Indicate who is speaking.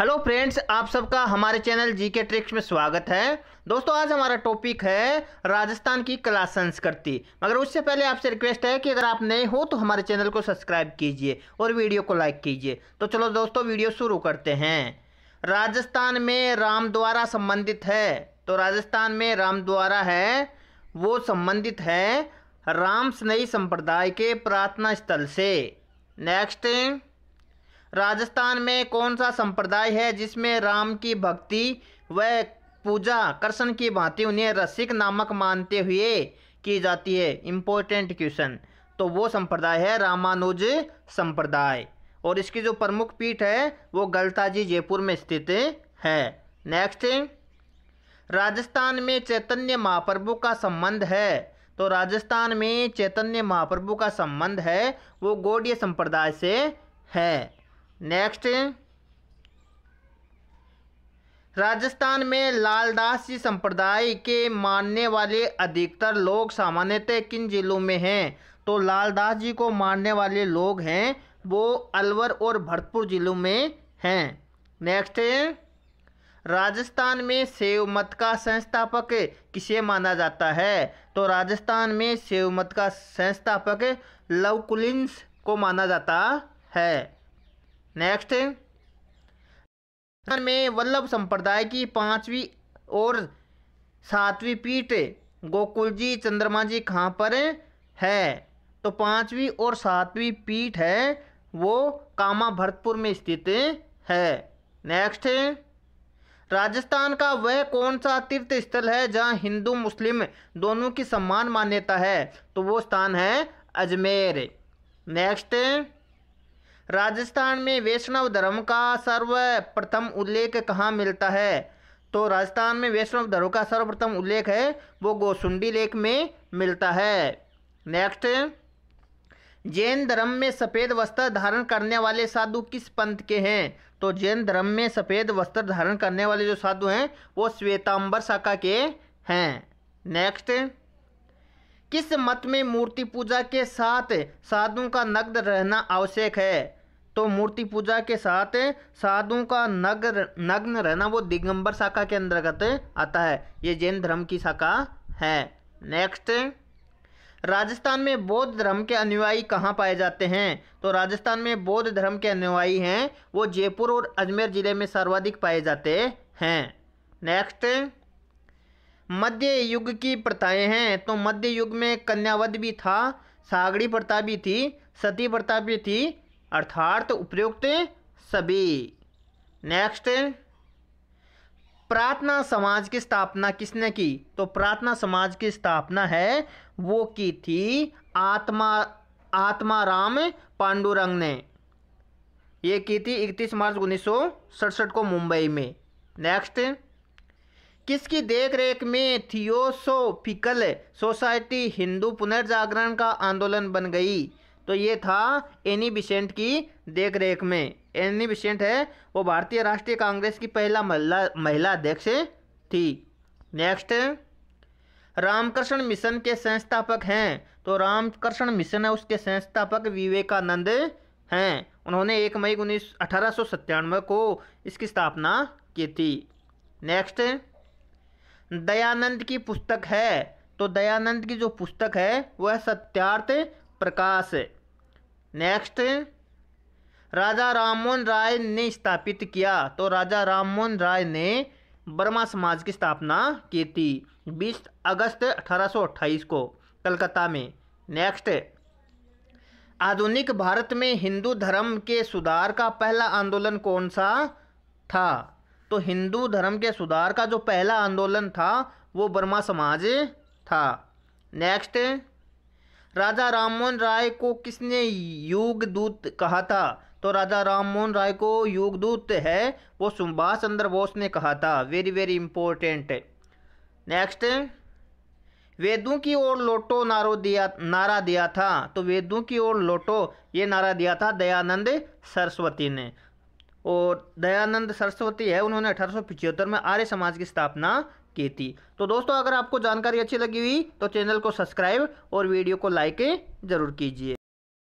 Speaker 1: hello friends आप सबका हमारे चैनल जी के ट्रिक्स में स्वागत है दोस्तों आज हमारा टॉपिक है राजस्थान की कला संस्कृति मगर उससे पहले आपसे रिक्वेस्ट है कि अगर आप नए हो तो हमारे चैनल को सब्सक्राइब कीजिए और वीडियो को लाइक कीजिए तो चलो दोस्तों वीडियो शुरू करते हैं राजस्थान में राम द्वारा संबंधित है तो राजस्थान में राम द्वारा है वो संबंधित है राम स्नेही संप्रदाय के प्रार्थना स्थल से नेक्स्ट राजस्थान में कौन सा संप्रदाय है जिसमें राम की भक्ति व पूजा कृष्ण की भांति उन्हें रसिक नामक मानते हुए की जाती है इम्पोर्टेंट क्वेश्चन तो वो संप्रदाय है रामानुज संप्रदाय और इसकी जो प्रमुख पीठ है वो गलताजी जयपुर में स्थित है नेक्स्ट राजस्थान में चैतन्य महाप्रभु का संबंध है तो राजस्थान में चैतन्य महाप्रभु का संबंध है वो गौड़ीय संप्रदाय से है नेक्स्ट राजस्थान में लालदास जी संप्रदाय के मानने वाले अधिकतर लोग सामान्यतः किन जिलों में हैं तो लालदास जी को मानने वाले लोग हैं वो अलवर और भरतपुर जिलों में हैं नेक्स्ट राजस्थान में सेव मत का संस्थापक किसे माना जाता है तो राजस्थान में सेव मत का संस्थापक लवकुलिंस को माना जाता है नेक्स्ट में वल्लभ संप्रदाय की पांचवी और सातवीं पीठ गोकुल जी चंद्रमा जी कहाँ पर है तो पांचवी और सातवीं पीठ है वो कामा भरतपुर में स्थित है नेक्स्ट राजस्थान का वह कौन सा तीर्थ स्थल है जहाँ हिंदू मुस्लिम दोनों की सम्मान मान्यता है तो वो स्थान है अजमेर नेक्स्ट राजस्थान में वैष्णव धर्म का सर्वप्रथम उल्लेख कहाँ मिलता है तो राजस्थान में वैष्णव धर्म का सर्वप्रथम उल्लेख है वो गोसुंडी लेख में मिलता है नेक्स्ट जैन धर्म में सफ़ेद वस्त्र धारण करने वाले साधु किस पंथ के हैं तो जैन धर्म में सफ़ेद वस्त्र धारण करने वाले जो साधु हैं वो श्वेतांबर शाखा के हैं नेक्स्ट किस मत में मूर्ति पूजा के साथ साधु का नग्न रहना आवश्यक है तो मूर्ति पूजा के साथ साधुओं का नग्न नग्न रहना वो दिगंबर शाखा के अंतर्गत आता है ये जैन धर्म की शाखा है नेक्स्ट राजस्थान में बौद्ध धर्म के अनुयायी कहाँ पाए जाते हैं तो राजस्थान में बौद्ध धर्म के अनुयायी हैं वो जयपुर और अजमेर जिले में सर्वाधिक पाए जाते हैं नेक्स्ट मध्य युग की प्रथाएं हैं तो मध्य युग में कन्यावध भी था सागड़ी प्रथा भी थी सती प्रथा भी थी अर्थात उपयुक्त सभी नेक्स्ट प्रार्थना समाज की स्थापना किसने की तो प्रार्थना समाज की स्थापना है वो की थी आत्मा आत्मा राम पांडुरंग ने ये की थी 31 मार्च उन्नीस को मुंबई में नेक्स्ट किसकी देखरेख में थियोसोफिकल सोसाइटी हिंदू पुनर्जागरण का आंदोलन बन गई तो ये था एनी बिसेंट की देखरेख में एनी बिसेंट है वो भारतीय राष्ट्रीय कांग्रेस की पहला महिला महिला अध्यक्ष थी नेक्स्ट रामकृष्ण मिशन के संस्थापक हैं तो रामकृष्ण मिशन है उसके संस्थापक विवेकानंद हैं उन्होंने एक मई उन्नीस अठारह को इसकी स्थापना की थी नेक्स्ट दयानंद की पुस्तक है तो दयानंद की जो पुस्तक है वह सत्यार्थ प्रकाश नेक्स्ट राजा राममोहन राय ने स्थापित किया तो राजा राममोहन राय ने बर्मा समाज की स्थापना की थी 20 अगस्त 1828 को कलकत्ता में नेक्स्ट आधुनिक भारत में हिंदू धर्म के सुधार का पहला आंदोलन कौन सा था तो हिंदू धर्म के सुधार का जो पहला आंदोलन था वो बर्मा समाज था नेक्स्ट राजा राममोहन राय को किसने युगदूत कहा था तो राजा राममोहन राय को युगदूत है वो सुभाष चंद्र बोस ने कहा था वेरी वेरी इंपॉर्टेंट नेक्स्ट वेदों की ओर लोटो नारो दिया नारा दिया था तो वेदों की ओर लोटो ये नारा दिया था दयानंद सरस्वती ने और दयानंद सरस्वती है उन्होंने अठारह में आर्य समाज की स्थापना की थी तो दोस्तों अगर आपको जानकारी अच्छी लगी हुई तो चैनल को सब्सक्राइब और वीडियो को लाइक ज़रूर कीजिए